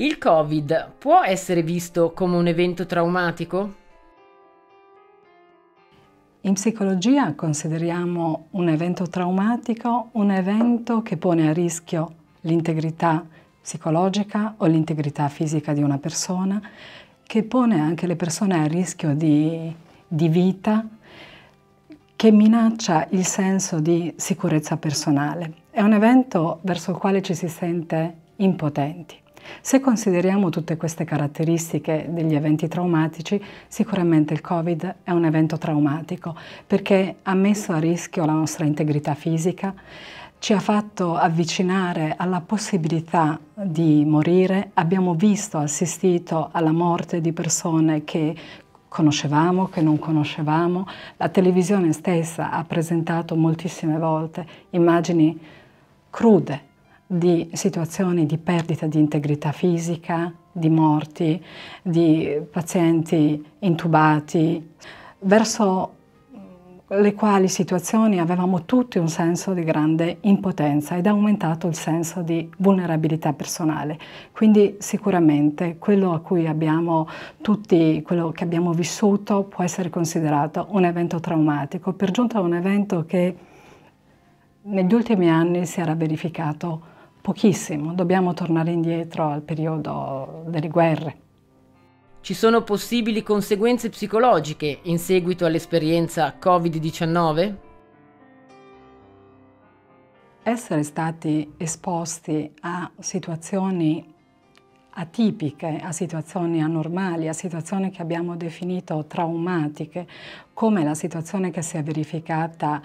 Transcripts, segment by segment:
Il Covid può essere visto come un evento traumatico? In psicologia consideriamo un evento traumatico un evento che pone a rischio l'integrità psicologica o l'integrità fisica di una persona, che pone anche le persone a rischio di, di vita, che minaccia il senso di sicurezza personale. È un evento verso il quale ci si sente impotenti. Se consideriamo tutte queste caratteristiche degli eventi traumatici, sicuramente il Covid è un evento traumatico perché ha messo a rischio la nostra integrità fisica, ci ha fatto avvicinare alla possibilità di morire, abbiamo visto, assistito alla morte di persone che conoscevamo, che non conoscevamo, la televisione stessa ha presentato moltissime volte immagini crude, di situazioni di perdita di integrità fisica, di morti, di pazienti intubati, verso le quali situazioni avevamo tutti un senso di grande impotenza ed è aumentato il senso di vulnerabilità personale. Quindi sicuramente quello a cui abbiamo tutti, quello che abbiamo vissuto può essere considerato un evento traumatico, per giunta un evento che negli ultimi anni si era verificato pochissimo, dobbiamo tornare indietro al periodo delle guerre. Ci sono possibili conseguenze psicologiche in seguito all'esperienza Covid-19? Essere stati esposti a situazioni atipiche, a situazioni anormali, a situazioni che abbiamo definito traumatiche, come la situazione che si è verificata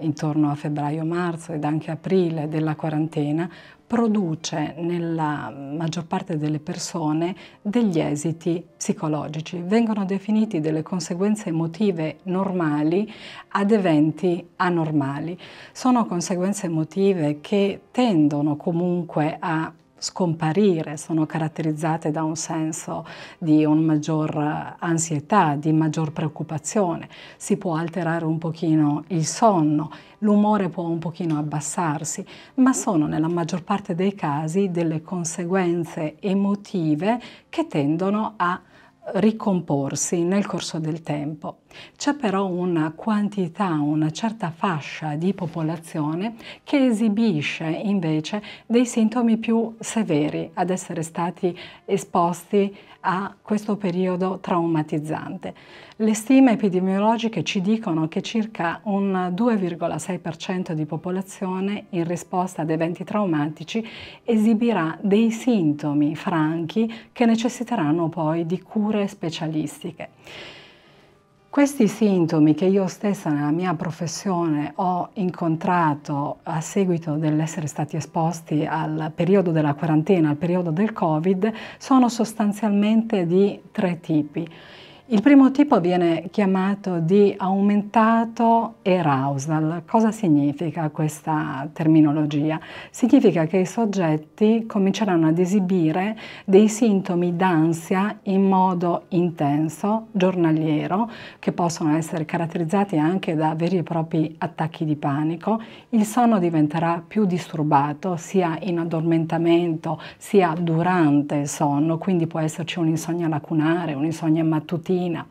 intorno a febbraio-marzo ed anche aprile della quarantena, produce nella maggior parte delle persone degli esiti psicologici. Vengono definiti delle conseguenze emotive normali ad eventi anormali. Sono conseguenze emotive che tendono comunque a scomparire, sono caratterizzate da un senso di un maggior eh, ansietà, di maggior preoccupazione, si può alterare un pochino il sonno, l'umore può un pochino abbassarsi, ma sono nella maggior parte dei casi delle conseguenze emotive che tendono a ricomporsi nel corso del tempo. C'è però una quantità, una certa fascia di popolazione che esibisce invece dei sintomi più severi ad essere stati esposti a questo periodo traumatizzante. Le stime epidemiologiche ci dicono che circa un 2,6% di popolazione in risposta ad eventi traumatici esibirà dei sintomi franchi che necessiteranno poi di cure specialistiche. Questi sintomi che io stessa nella mia professione ho incontrato a seguito dell'essere stati esposti al periodo della quarantena, al periodo del Covid, sono sostanzialmente di tre tipi. Il primo tipo viene chiamato di aumentato arousal. Cosa significa questa terminologia? Significa che i soggetti cominceranno ad esibire dei sintomi d'ansia in modo intenso, giornaliero, che possono essere caratterizzati anche da veri e propri attacchi di panico. Il sonno diventerà più disturbato sia in addormentamento sia durante il sonno, quindi può esserci un'insonnia lacunare, un'insonnia mattutina proteína.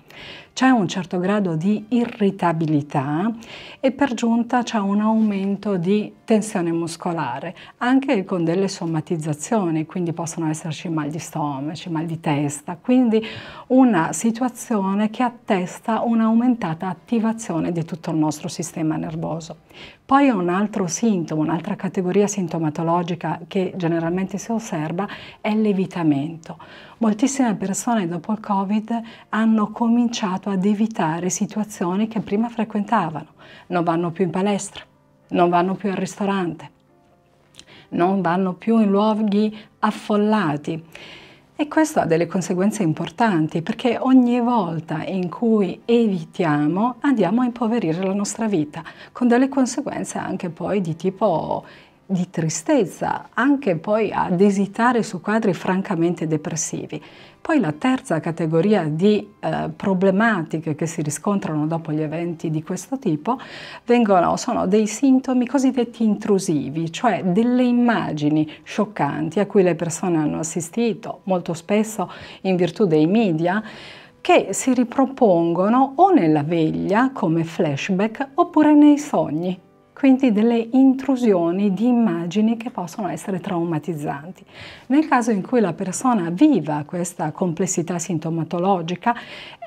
c'è un certo grado di irritabilità e per giunta c'è un aumento di tensione muscolare, anche con delle somatizzazioni, quindi possono esserci mal di stomaco, mal di testa, quindi una situazione che attesta un'aumentata attivazione di tutto il nostro sistema nervoso. Poi un altro sintomo, un'altra categoria sintomatologica che generalmente si osserva è l'evitamento. Moltissime persone dopo il Covid hanno cominciato cominciato ad evitare situazioni che prima frequentavano. Non vanno più in palestra, non vanno più al ristorante, non vanno più in luoghi affollati. E questo ha delle conseguenze importanti perché ogni volta in cui evitiamo andiamo a impoverire la nostra vita, con delle conseguenze anche poi di tipo di tristezza, anche poi ad esitare su quadri francamente depressivi. Poi la terza categoria di eh, problematiche che si riscontrano dopo gli eventi di questo tipo vengono, sono dei sintomi cosiddetti intrusivi, cioè delle immagini scioccanti a cui le persone hanno assistito, molto spesso in virtù dei media, che si ripropongono o nella veglia come flashback oppure nei sogni quindi delle intrusioni di immagini che possono essere traumatizzanti. Nel caso in cui la persona viva questa complessità sintomatologica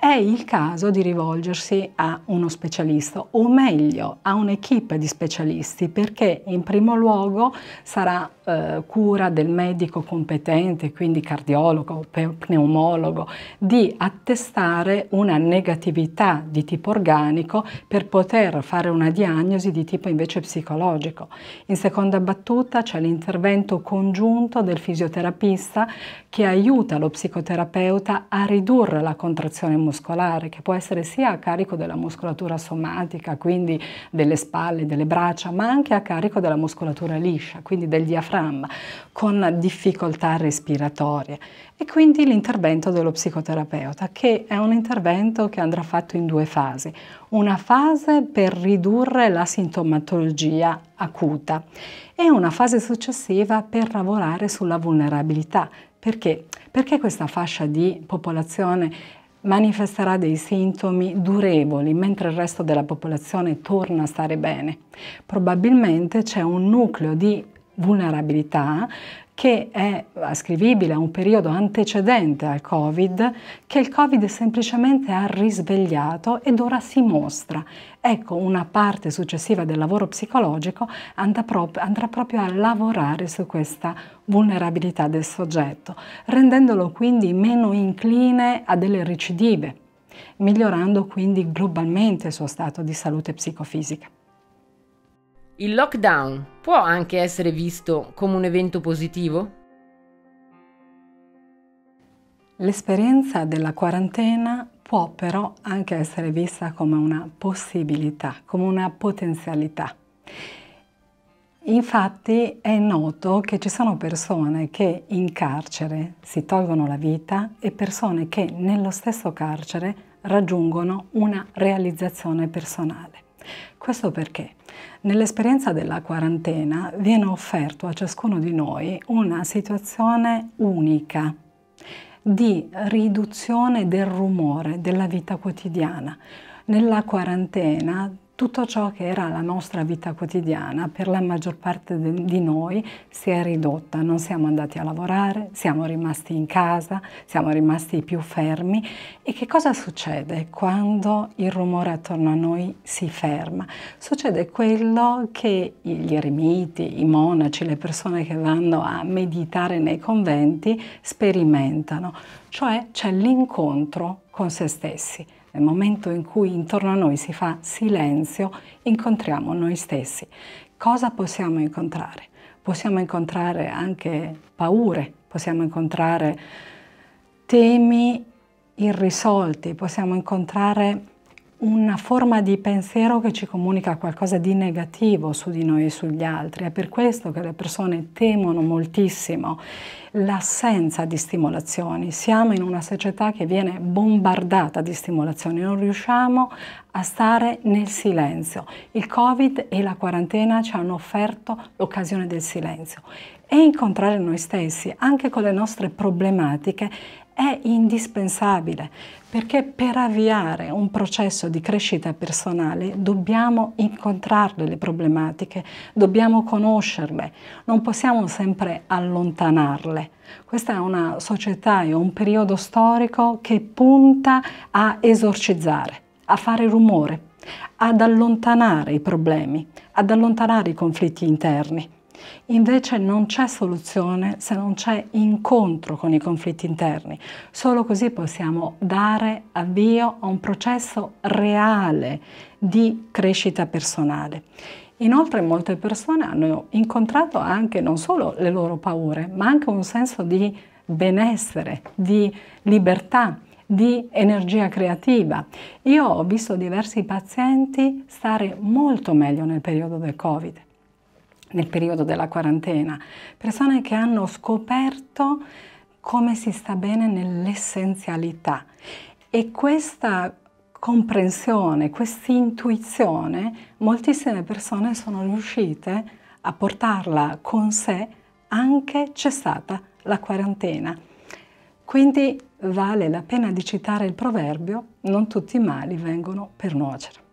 è il caso di rivolgersi a uno specialista o meglio a un'equipe di specialisti perché in primo luogo sarà eh, cura del medico competente, quindi cardiologo, pneumologo, di attestare una negatività di tipo organico per poter fare una diagnosi di tipo invece psicologico. In seconda battuta c'è l'intervento congiunto del fisioterapista che aiuta lo psicoterapeuta a ridurre la contrazione muscolare muscolare che può essere sia a carico della muscolatura somatica, quindi delle spalle, delle braccia, ma anche a carico della muscolatura liscia, quindi del diaframma, con difficoltà respiratorie. E quindi l'intervento dello psicoterapeuta, che è un intervento che andrà fatto in due fasi. Una fase per ridurre la sintomatologia acuta e una fase successiva per lavorare sulla vulnerabilità. Perché? Perché questa fascia di popolazione manifesterà dei sintomi durevoli mentre il resto della popolazione torna a stare bene. Probabilmente c'è un nucleo di vulnerabilità che è ascrivibile a un periodo antecedente al Covid, che il Covid semplicemente ha risvegliato ed ora si mostra. Ecco, una parte successiva del lavoro psicologico andrà, proprio, andrà proprio a lavorare su questa vulnerabilità del soggetto, rendendolo quindi meno incline a delle recidive, migliorando quindi globalmente il suo stato di salute psicofisica. Il lockdown può anche essere visto come un evento positivo? L'esperienza della quarantena può però anche essere vista come una possibilità, come una potenzialità. Infatti è noto che ci sono persone che in carcere si tolgono la vita e persone che nello stesso carcere raggiungono una realizzazione personale. Questo perché? Nell'esperienza della quarantena viene offerto a ciascuno di noi una situazione unica di riduzione del rumore della vita quotidiana. Nella quarantena tutto ciò che era la nostra vita quotidiana per la maggior parte de, di noi si è ridotta, non siamo andati a lavorare, siamo rimasti in casa, siamo rimasti più fermi e che cosa succede quando il rumore attorno a noi si ferma? Succede quello che gli eremiti, i monaci, le persone che vanno a meditare nei conventi sperimentano, cioè c'è l'incontro con se stessi. Nel momento in cui intorno a noi si fa silenzio, incontriamo noi stessi. Cosa possiamo incontrare? Possiamo incontrare anche paure, possiamo incontrare temi irrisolti, possiamo incontrare una forma di pensiero che ci comunica qualcosa di negativo su di noi e sugli altri. È per questo che le persone temono moltissimo l'assenza di stimolazioni. Siamo in una società che viene bombardata di stimolazioni, non riusciamo a stare nel silenzio. Il Covid e la quarantena ci hanno offerto l'occasione del silenzio e incontrare noi stessi, anche con le nostre problematiche, è indispensabile perché per avviare un processo di crescita personale dobbiamo incontrarle le problematiche, dobbiamo conoscerle, non possiamo sempre allontanarle. Questa è una società e un periodo storico che punta a esorcizzare, a fare rumore, ad allontanare i problemi, ad allontanare i conflitti interni. Invece non c'è soluzione se non c'è incontro con i conflitti interni. Solo così possiamo dare avvio a un processo reale di crescita personale. Inoltre molte persone hanno incontrato anche non solo le loro paure, ma anche un senso di benessere, di libertà, di energia creativa. Io ho visto diversi pazienti stare molto meglio nel periodo del Covid nel periodo della quarantena, persone che hanno scoperto come si sta bene nell'essenzialità e questa comprensione, questa intuizione, moltissime persone sono riuscite a portarla con sé anche cessata la quarantena. Quindi vale la pena di citare il proverbio, non tutti i mali vengono per nuocere.